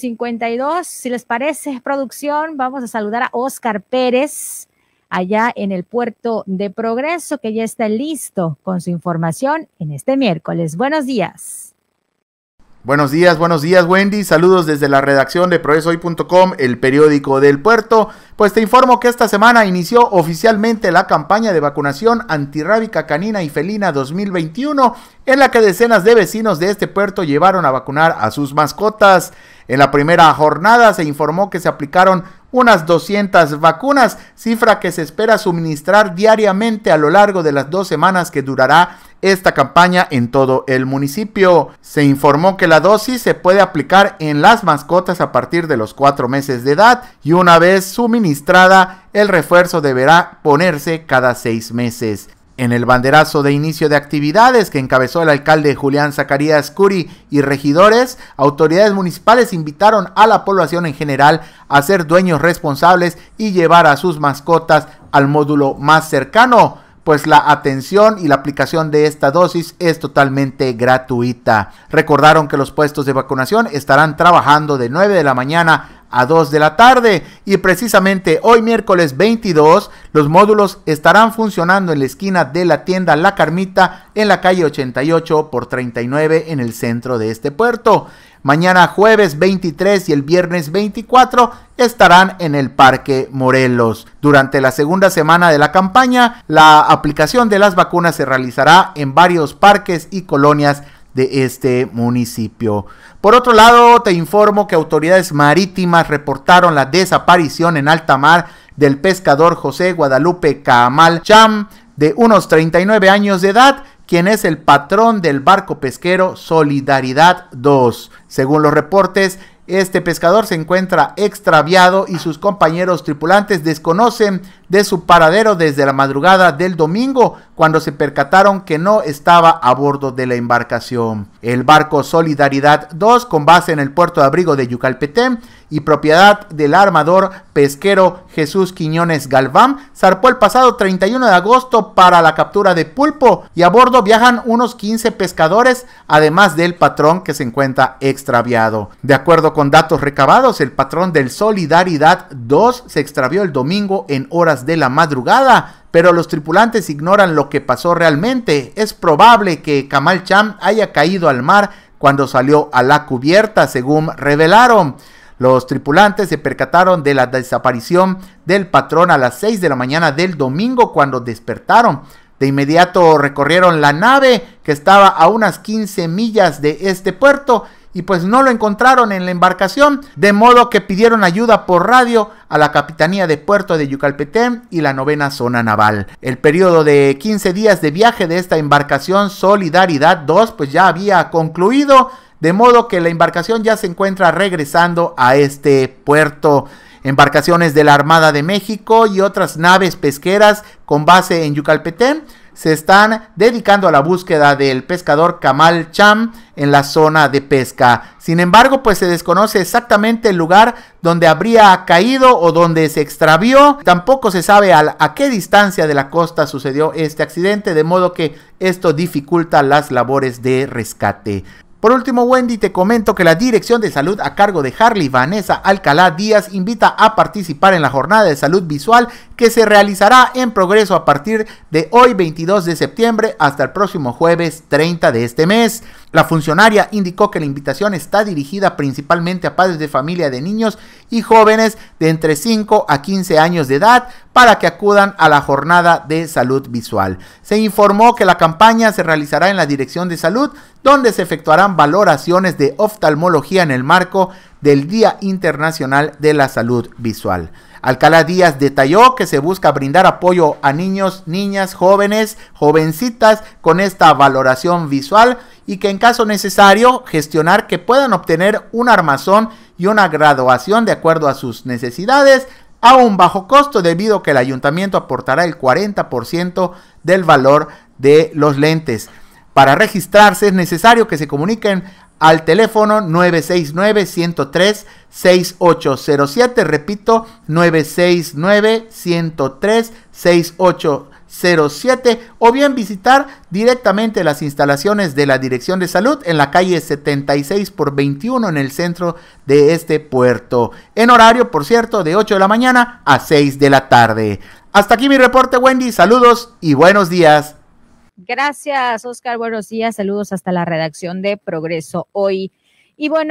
52, si les parece, producción, vamos a saludar a Oscar Pérez allá en el puerto de Progreso, que ya está listo con su información en este miércoles. Buenos días. Buenos días, buenos días Wendy, saludos desde la redacción de progresohoy.com, el periódico del puerto. Pues te informo que esta semana inició oficialmente la campaña de vacunación antirrábica canina y felina 2021, en la que decenas de vecinos de este puerto llevaron a vacunar a sus mascotas. En la primera jornada se informó que se aplicaron unas 200 vacunas, cifra que se espera suministrar diariamente a lo largo de las dos semanas que durará esta campaña en todo el municipio. Se informó que la dosis se puede aplicar en las mascotas a partir de los cuatro meses de edad y una vez suministrada el refuerzo deberá ponerse cada seis meses. En el banderazo de inicio de actividades que encabezó el alcalde Julián Zacarías Curi y regidores, autoridades municipales invitaron a la población en general a ser dueños responsables y llevar a sus mascotas al módulo más cercano, pues la atención y la aplicación de esta dosis es totalmente gratuita. Recordaron que los puestos de vacunación estarán trabajando de 9 de la mañana a 2 de la tarde y precisamente hoy miércoles 22 los módulos estarán funcionando en la esquina de la tienda La Carmita en la calle 88 por 39 en el centro de este puerto. Mañana jueves 23 y el viernes 24 estarán en el Parque Morelos. Durante la segunda semana de la campaña, la aplicación de las vacunas se realizará en varios parques y colonias de este municipio. Por otro lado, te informo que autoridades marítimas reportaron la desaparición en alta mar del pescador José Guadalupe Camal Cham, de unos 39 años de edad, quien es el patrón del barco pesquero Solidaridad 2. Según los reportes, este pescador se encuentra extraviado y sus compañeros tripulantes desconocen de su paradero desde la madrugada del domingo cuando se percataron que no estaba a bordo de la embarcación. El barco Solidaridad 2, con base en el puerto de abrigo de Yucalpetén, y propiedad del armador pesquero Jesús Quiñones Galván, zarpó el pasado 31 de agosto para la captura de pulpo y a bordo viajan unos 15 pescadores, además del patrón que se encuentra extraviado. De acuerdo con datos recabados, el patrón del Solidaridad 2 se extravió el domingo en horas de la madrugada pero los tripulantes ignoran lo que pasó realmente. Es probable que Kamal Cham haya caído al mar cuando salió a la cubierta, según revelaron. Los tripulantes se percataron de la desaparición del patrón a las 6 de la mañana del domingo cuando despertaron. De inmediato recorrieron la nave que estaba a unas 15 millas de este puerto y pues no lo encontraron en la embarcación, de modo que pidieron ayuda por radio a la Capitanía de Puerto de Yucalpetén y la novena zona naval. El periodo de 15 días de viaje de esta embarcación Solidaridad 2 pues ya había concluido de modo que la embarcación ya se encuentra regresando a este puerto. Embarcaciones de la Armada de México y otras naves pesqueras con base en Yucalpetén se están dedicando a la búsqueda del pescador Kamal Cham en la zona de pesca. Sin embargo, pues se desconoce exactamente el lugar donde habría caído o donde se extravió. Tampoco se sabe a, a qué distancia de la costa sucedió este accidente, de modo que esto dificulta las labores de rescate. Por último, Wendy, te comento que la Dirección de Salud a cargo de Harley Vanessa Alcalá Díaz invita a participar en la jornada de salud visual que se realizará en progreso a partir de hoy 22 de septiembre hasta el próximo jueves 30 de este mes. La funcionaria indicó que la invitación está dirigida principalmente a padres de familia de niños y jóvenes de entre 5 a 15 años de edad para que acudan a la jornada de salud visual. Se informó que la campaña se realizará en la Dirección de Salud, donde se efectuarán valoraciones de oftalmología en el marco del Día Internacional de la Salud Visual. Alcalá Díaz detalló que se busca brindar apoyo a niños, niñas, jóvenes, jovencitas con esta valoración visual y que en caso necesario gestionar que puedan obtener un armazón y una graduación de acuerdo a sus necesidades a un bajo costo debido a que el ayuntamiento aportará el 40% del valor de los lentes. Para registrarse es necesario que se comuniquen al teléfono 969-103-6807. Repito, 969-103-6807. O bien visitar directamente las instalaciones de la Dirección de Salud en la calle 76 por 21 en el centro de este puerto. En horario, por cierto, de 8 de la mañana a 6 de la tarde. Hasta aquí mi reporte, Wendy. Saludos y buenos días. Gracias, Oscar. Buenos días. Saludos hasta la redacción de Progreso Hoy. Y bueno,